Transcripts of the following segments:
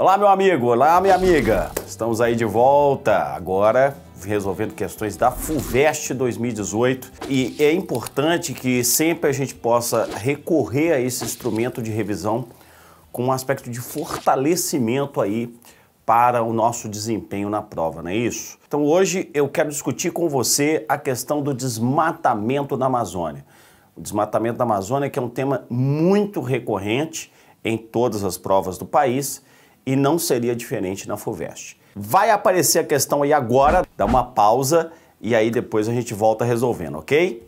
Olá, meu amigo! Olá, minha amiga! Estamos aí de volta, agora resolvendo questões da FUVEST 2018 e é importante que sempre a gente possa recorrer a esse instrumento de revisão com um aspecto de fortalecimento aí para o nosso desempenho na prova, não é isso? Então hoje eu quero discutir com você a questão do desmatamento na Amazônia. O desmatamento da Amazônia que é um tema muito recorrente em todas as provas do país e não seria diferente na FUVEST. Vai aparecer a questão aí agora, dá uma pausa e aí depois a gente volta resolvendo, ok?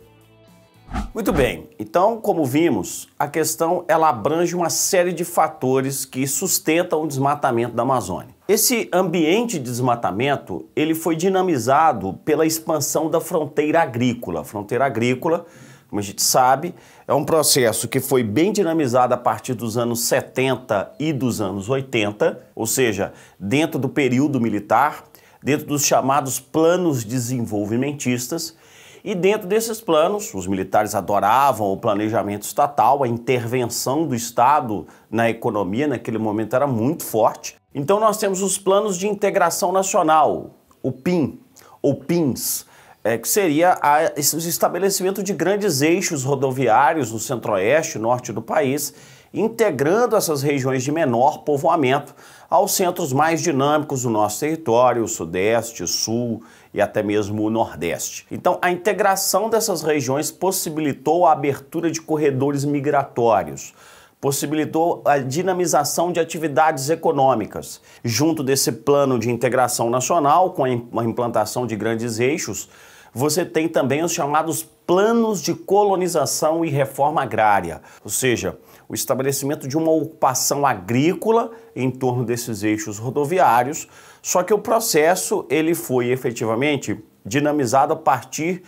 Muito bem, então como vimos, a questão ela abrange uma série de fatores que sustentam o desmatamento da Amazônia. Esse ambiente de desmatamento ele foi dinamizado pela expansão da fronteira agrícola. fronteira agrícola como a gente sabe, é um processo que foi bem dinamizado a partir dos anos 70 e dos anos 80, ou seja, dentro do período militar, dentro dos chamados planos desenvolvimentistas. E dentro desses planos, os militares adoravam o planejamento estatal, a intervenção do Estado na economia naquele momento era muito forte. Então nós temos os planos de integração nacional, o PIN, ou PINs, é, que seria a, o estabelecimento de grandes eixos rodoviários no centro-oeste e norte do país, integrando essas regiões de menor povoamento aos centros mais dinâmicos do nosso território, o sudeste, sul e até mesmo o nordeste. Então, a integração dessas regiões possibilitou a abertura de corredores migratórios possibilitou a dinamização de atividades econômicas. Junto desse plano de integração nacional, com a implantação de grandes eixos, você tem também os chamados planos de colonização e reforma agrária, ou seja, o estabelecimento de uma ocupação agrícola em torno desses eixos rodoviários, só que o processo ele foi efetivamente dinamizado a partir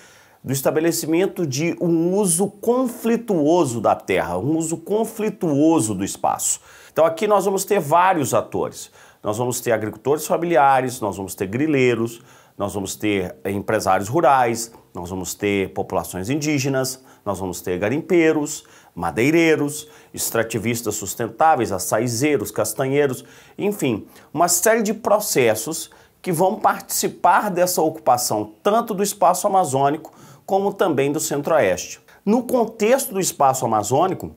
do estabelecimento de um uso conflituoso da terra, um uso conflituoso do espaço. Então aqui nós vamos ter vários atores. Nós vamos ter agricultores familiares, nós vamos ter grileiros, nós vamos ter empresários rurais, nós vamos ter populações indígenas, nós vamos ter garimpeiros, madeireiros, extrativistas sustentáveis, açaizeiros, castanheiros, enfim, uma série de processos que vão participar dessa ocupação tanto do espaço amazônico como também do centro-oeste. No contexto do espaço amazônico,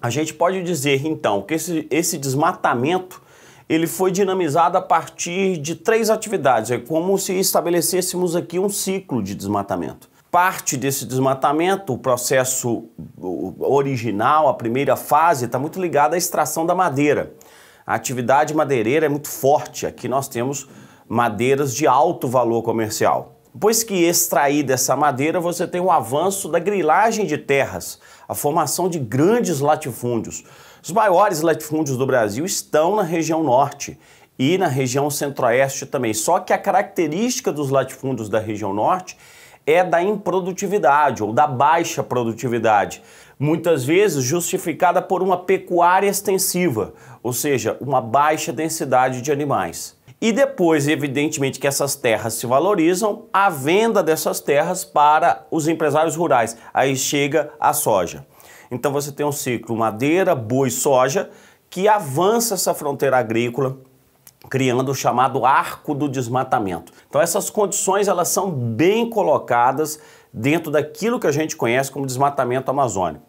a gente pode dizer então que esse, esse desmatamento ele foi dinamizado a partir de três atividades. É como se estabelecêssemos aqui um ciclo de desmatamento. Parte desse desmatamento, o processo original, a primeira fase, está muito ligada à extração da madeira. A atividade madeireira é muito forte. Aqui nós temos madeiras de alto valor comercial pois que extraída essa madeira você tem o um avanço da grilagem de terras, a formação de grandes latifúndios. Os maiores latifúndios do Brasil estão na região norte e na região centro-oeste também. Só que a característica dos latifúndios da região norte é da improdutividade ou da baixa produtividade, muitas vezes justificada por uma pecuária extensiva, ou seja, uma baixa densidade de animais. E depois, evidentemente, que essas terras se valorizam, a venda dessas terras para os empresários rurais. Aí chega a soja. Então você tem um ciclo madeira, boi, soja, que avança essa fronteira agrícola, criando o chamado arco do desmatamento. Então essas condições elas são bem colocadas dentro daquilo que a gente conhece como desmatamento amazônico.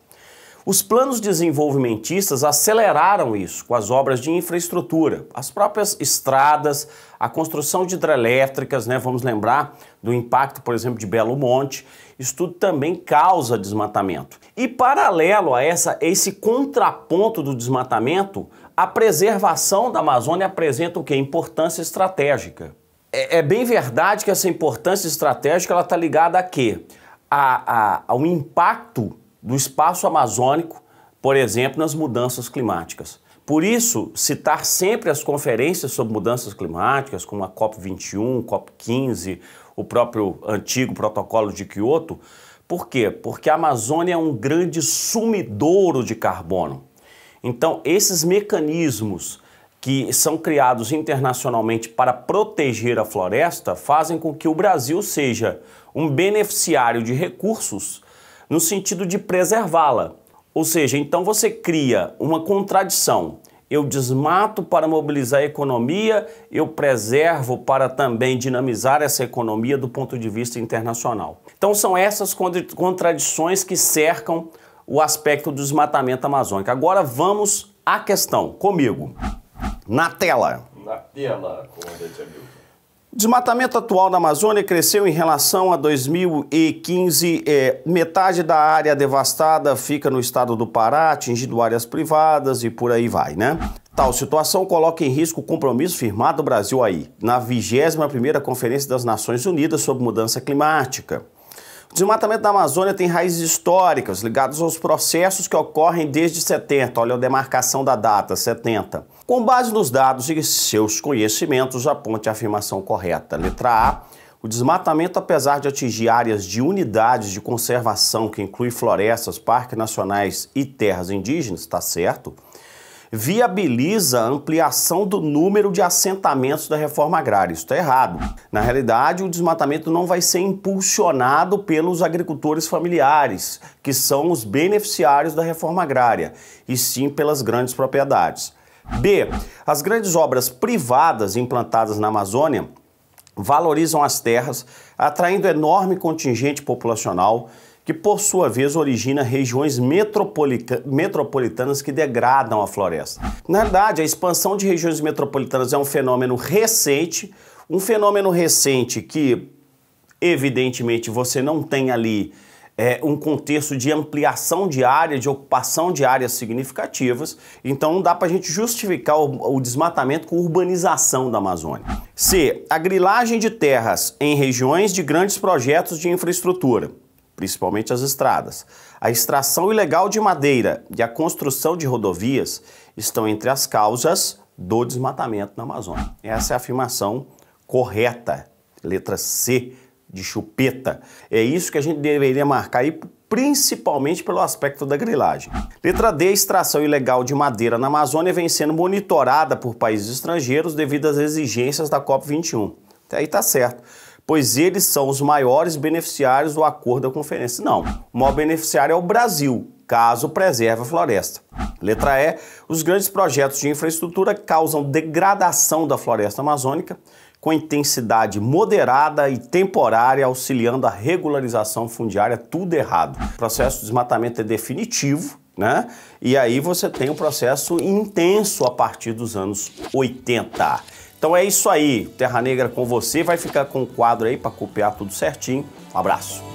Os planos desenvolvimentistas aceleraram isso com as obras de infraestrutura, as próprias estradas, a construção de hidrelétricas, né? vamos lembrar do impacto, por exemplo, de Belo Monte. Isso tudo também causa desmatamento. E paralelo a essa, esse contraponto do desmatamento, a preservação da Amazônia apresenta o que? Importância estratégica. É, é, bem verdade que essa importância estratégica está ligada a quê? A, a, ao impacto do espaço amazônico, por exemplo, nas mudanças climáticas. Por isso, citar sempre as conferências sobre mudanças climáticas, como a COP21, COP15, o próprio antigo protocolo de Quioto, por quê? Porque a Amazônia é um grande sumidouro de carbono. Então, esses mecanismos que são criados internacionalmente para proteger a floresta fazem com que o Brasil seja um beneficiário de recursos no sentido de preservá-la. Ou seja, então você cria uma contradição. Eu desmato para mobilizar a economia, eu preservo para também dinamizar essa economia do ponto de vista internacional. Então são essas contradições que cercam o aspecto do desmatamento amazônico. Agora vamos à questão, comigo. Na tela. Na tela, comandante Desmatamento atual na Amazônia cresceu em relação a 2015. É, metade da área devastada fica no estado do Pará, atingindo áreas privadas e por aí vai, né? Tal situação coloca em risco o compromisso firmado do Brasil aí, na 21 primeira Conferência das Nações Unidas sobre Mudança Climática. O Desmatamento da Amazônia tem raízes históricas ligadas aos processos que ocorrem desde 70, olha a demarcação da data, 70. Com base nos dados e seus conhecimentos, aponte a afirmação correta. Letra A. O desmatamento, apesar de atingir áreas de unidades de conservação, que inclui florestas, parques nacionais e terras indígenas, está certo viabiliza a ampliação do número de assentamentos da reforma agrária. Isso está errado. Na realidade, o desmatamento não vai ser impulsionado pelos agricultores familiares, que são os beneficiários da reforma agrária, e sim pelas grandes propriedades. B. As grandes obras privadas implantadas na Amazônia valorizam as terras, atraindo enorme contingente populacional, que por sua vez origina regiões metropolitanas que degradam a floresta. Na verdade, a expansão de regiões metropolitanas é um fenômeno recente, um fenômeno recente que, evidentemente, você não tem ali é, um contexto de ampliação de área, de ocupação de áreas significativas, então não dá para a gente justificar o, o, desmatamento com urbanização da Amazônia. C. A grilagem de terras em regiões de grandes projetos de infraestrutura principalmente as estradas. A extração ilegal de madeira e a construção de rodovias estão entre as causas do desmatamento na Amazônia. Essa é a afirmação correta, letra C de chupeta. É isso que a gente deveria marcar aí, principalmente pelo aspecto da grilagem. Letra D, extração ilegal de madeira na Amazônia vem sendo monitorada por países estrangeiros devido às exigências da COP21. Até aí tá certo pois eles são os maiores beneficiários do acordo da conferência. Não, o maior beneficiário é o Brasil, caso preserve a floresta. Letra E, os grandes projetos de infraestrutura causam degradação da floresta amazônica com intensidade moderada e temporária, auxiliando a regularização fundiária, tudo errado. O processo de desmatamento é definitivo, né? E aí você tem um processo intenso a partir dos anos 80. Então é isso aí. Terra Negra com você. Vai ficar com o quadro aí para copiar tudo certinho. Um abraço.